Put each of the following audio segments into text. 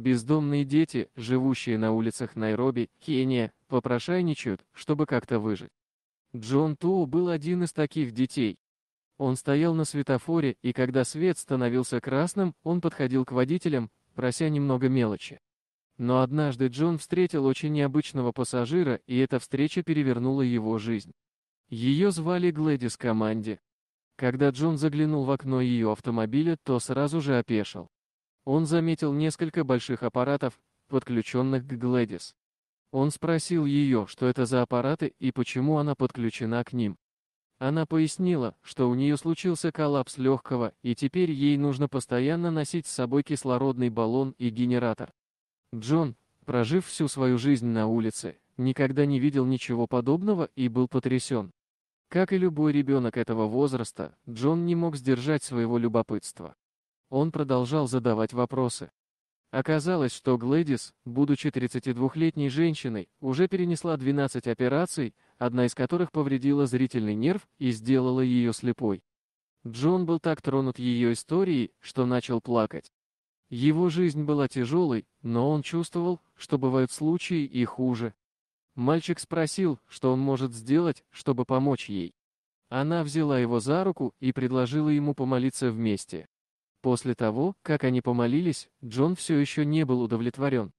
Бездомные дети, живущие на улицах Найроби, Кения, попрошайничают, чтобы как-то выжить. Джон Туо был один из таких детей. Он стоял на светофоре, и когда свет становился красным, он подходил к водителям, прося немного мелочи. Но однажды Джон встретил очень необычного пассажира, и эта встреча перевернула его жизнь. Ее звали Глэдис Команди. Когда Джон заглянул в окно ее автомобиля, то сразу же опешил. Он заметил несколько больших аппаратов, подключенных к Глэдис. Он спросил ее, что это за аппараты и почему она подключена к ним. Она пояснила, что у нее случился коллапс легкого, и теперь ей нужно постоянно носить с собой кислородный баллон и генератор. Джон, прожив всю свою жизнь на улице, никогда не видел ничего подобного и был потрясен. Как и любой ребенок этого возраста, Джон не мог сдержать своего любопытства. Он продолжал задавать вопросы. Оказалось, что Глэдис, будучи 32-летней женщиной, уже перенесла 12 операций, одна из которых повредила зрительный нерв и сделала ее слепой. Джон был так тронут ее историей, что начал плакать. Его жизнь была тяжелой, но он чувствовал, что бывают случаи и хуже. Мальчик спросил, что он может сделать, чтобы помочь ей. Она взяла его за руку и предложила ему помолиться вместе. После того, как они помолились, Джон все еще не был удовлетворен.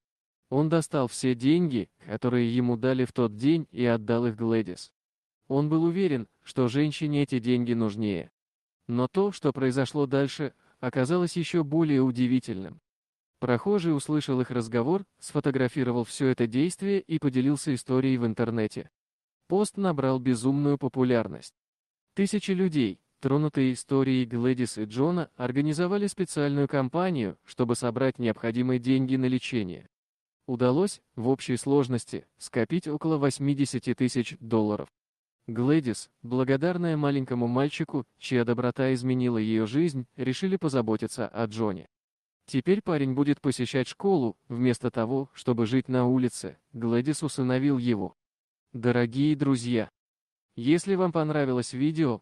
Он достал все деньги, которые ему дали в тот день, и отдал их Глэдис. Он был уверен, что женщине эти деньги нужнее. Но то, что произошло дальше, оказалось еще более удивительным. Прохожий услышал их разговор, сфотографировал все это действие и поделился историей в интернете. Пост набрал безумную популярность. Тысячи людей, Тронутые историей Глэдис и Джона организовали специальную кампанию, чтобы собрать необходимые деньги на лечение. Удалось, в общей сложности, скопить около 80 тысяч долларов. Глэдис, благодарная маленькому мальчику, чья доброта изменила ее жизнь, решили позаботиться о Джоне. Теперь парень будет посещать школу, вместо того, чтобы жить на улице, Глэдис усыновил его. Дорогие друзья! Если вам понравилось видео,